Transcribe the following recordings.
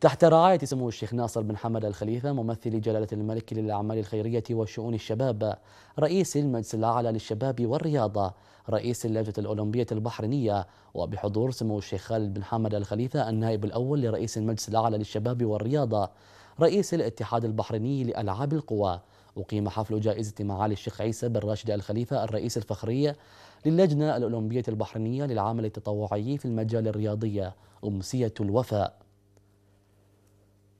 تحت رعاية سمو الشيخ ناصر بن حمد الخليفة ممثل جلالة الملك للأعمال الخيرية وشؤون الشباب رئيس المجلس الأعلى للشباب والرياضة رئيس اللجنة الأولمبية البحرينية وبحضور سمو الشيخ خالد بن حمد الخليفة النائب الأول لرئيس المجلس الأعلى للشباب والرياضة رئيس الاتحاد البحريني لألعاب القوى أقيم حفل جائزة معالي الشيخ عيسى بن راشد الخليفة الرئيس الفخري للجنة الأولمبية البحرينية للعمل التطوعي في المجال الرياضي أمسية الوفاء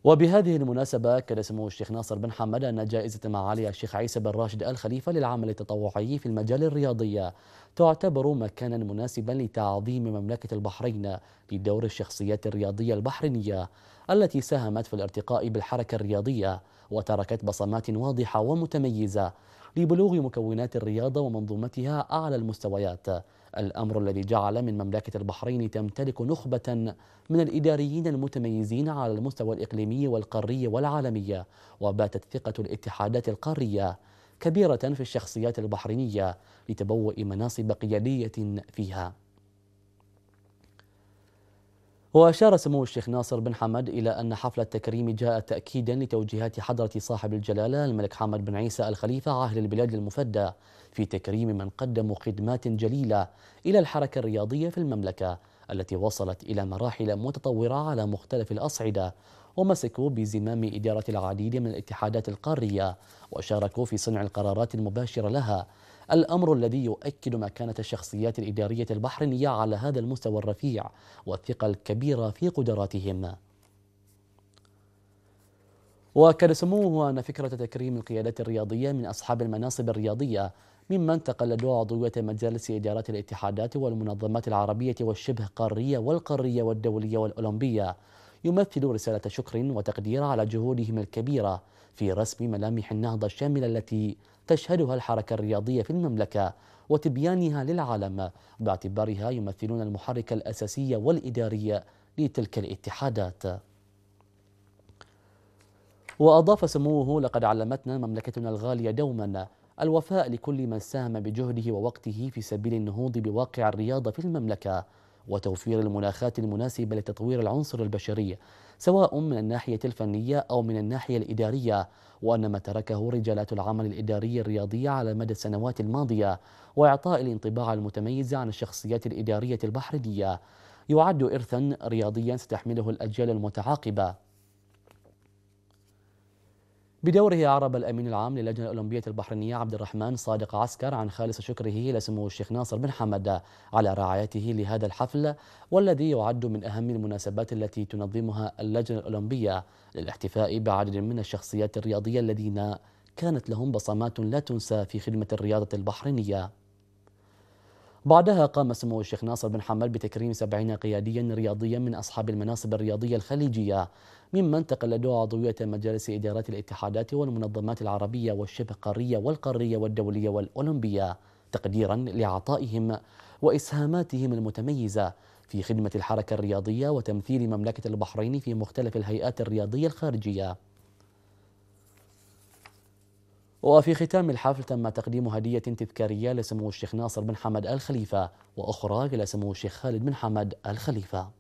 وبهذه المناسبة كان سمو الشيخ ناصر بن حمد أن جائزة معالي الشيخ عيسى بن راشد الخليفة للعمل التطوعي في المجال الرياضي تعتبر مكانا مناسبا لتعظيم مملكة البحرين لدور الشخصيات الرياضية البحرينية التي ساهمت في الارتقاء بالحركة الرياضية وتركت بصمات واضحة ومتميزة لبلوغ مكونات الرياضة ومنظومتها أعلى المستويات الأمر الذي جعل من مملكة البحرين تمتلك نخبة من الإداريين المتميزين على المستوى الإقليمي والقاري والعالمي وباتت ثقة الاتحادات القارية كبيرة في الشخصيات البحرينية لتبوء مناصب قيادية فيها وأشار سمو الشيخ ناصر بن حمد إلى أن حفل التكريم جاء تأكيدا لتوجيهات حضرة صاحب الجلالة الملك حمد بن عيسى الخليفة عاهل البلاد المفدى في تكريم من قدموا خدمات جليلة إلى الحركة الرياضية في المملكة التي وصلت إلى مراحل متطورة على مختلف الأصعدة ومسكوا بزمام إدارة العديد من الاتحادات القارية وشاركوا في صنع القرارات المباشرة لها الأمر الذي يؤكد مكانة الشخصيات الإدارية البحرينية على هذا المستوى الرفيع والثقة الكبيرة في قدراتهم وأكد سموه أن فكرة تكريم القيادات الرياضية من أصحاب المناصب الرياضية مما انتقل دور عضوية مجالس إدارات الاتحادات والمنظمات العربية والشبه قارية والقارية والدولية والأولمبية يمثل رسالة شكر وتقدير على جهودهم الكبيرة في رسم ملامح النهضة الشاملة التي تشهدها الحركة الرياضية في المملكة وتبيانها للعالم باعتبارها يمثلون المحرك الأساسي والإداري لتلك الاتحادات وأضاف سموه لقد علمتنا مملكتنا الغالية دوما الوفاء لكل من ساهم بجهده ووقته في سبيل النهوض بواقع الرياضة في المملكة وتوفير المناخات المناسبة لتطوير العنصر البشري سواء من الناحية الفنية أو من الناحية الإدارية وأن ما تركه رجالات العمل الإداري الرياضي على مدى السنوات الماضية وإعطاء الانطباع المتميز عن الشخصيات الإدارية البحرينية يعد إرثا رياضيا ستحمله الأجيال المتعاقبة بدوره أعرب الأمين العام للجنة الأولمبية البحرينية عبد الرحمن صادق عسكر عن خالص شكره لسمو الشيخ ناصر بن حمد على رعايته لهذا الحفل والذي يعد من أهم المناسبات التي تنظمها اللجنة الأولمبية للاحتفاء بعدد من الشخصيات الرياضية الذين كانت لهم بصمات لا تنسى في خدمة الرياضة البحرينية بعدها قام سمو الشيخ ناصر بن حمد بتكريم سبعين قياديا رياضيا من أصحاب المناصب الرياضية الخليجية ممن تقلدوا عضوية مجالس إدارات الاتحادات والمنظمات العربية والشبه قارية والقارية والدولية والأولمبية تقديرا لعطائهم وإسهاماتهم المتميزة في خدمة الحركة الرياضية وتمثيل مملكة البحرين في مختلف الهيئات الرياضية الخارجية وفي ختام الحفل تم تقديم هدية تذكارية لسمو الشيخ ناصر بن حمد آل خليفة وأخرى إلى سمو الشيخ خالد بن حمد آل خليفة